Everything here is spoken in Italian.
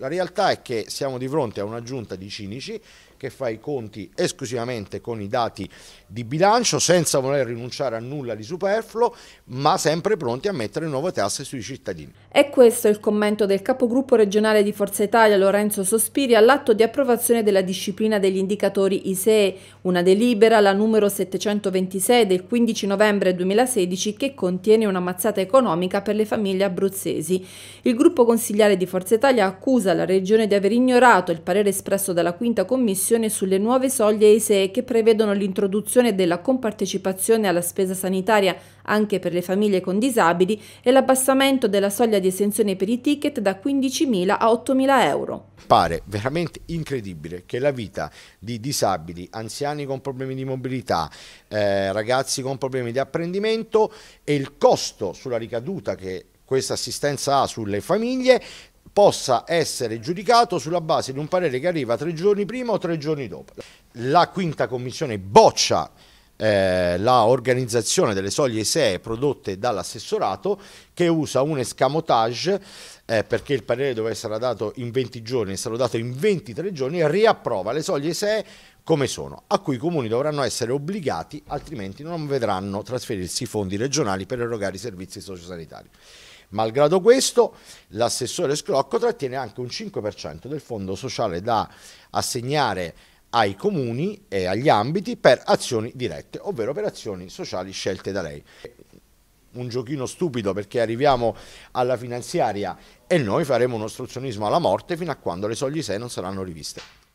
La realtà è che siamo di fronte a una giunta di cinici che fa i conti esclusivamente con i dati di bilancio senza voler rinunciare a nulla di superfluo, ma sempre pronti a mettere nuove tasse sui cittadini. E questo è il commento del capogruppo regionale di Forza Italia Lorenzo Sospiri all'atto di approvazione della disciplina degli indicatori ISEE, una delibera, la numero 726 del 15 novembre 2016, che contiene una mazzata economica per le famiglie abruzzesi. Il gruppo consigliare di Forza Italia accusa la Regione di aver ignorato il parere espresso dalla Quinta Commissione discussione sulle nuove soglie ISEE che prevedono l'introduzione della compartecipazione alla spesa sanitaria anche per le famiglie con disabili e l'abbassamento della soglia di esenzione per i ticket da 15.000 a 8.000 euro. Pare veramente incredibile che la vita di disabili, anziani con problemi di mobilità, eh, ragazzi con problemi di apprendimento e il costo sulla ricaduta che questa assistenza ha sulle famiglie possa essere giudicato sulla base di un parere che arriva tre giorni prima o tre giorni dopo. La quinta commissione boccia eh, la organizzazione delle soglie SEE prodotte dall'assessorato che usa un escamotage eh, perché il parere doveva essere dato in 20 giorni, è stato dato in 23 giorni, e riapprova le soglie SEE come sono, a cui i comuni dovranno essere obbligati altrimenti non vedranno trasferirsi i fondi regionali per erogare i servizi sociosanitari. Malgrado questo, l'assessore Scrocco trattiene anche un 5% del fondo sociale da assegnare ai comuni e agli ambiti per azioni dirette, ovvero per azioni sociali scelte da lei. Un giochino stupido perché arriviamo alla finanziaria e noi faremo un ostruzionismo alla morte fino a quando le soglie 6 non saranno riviste.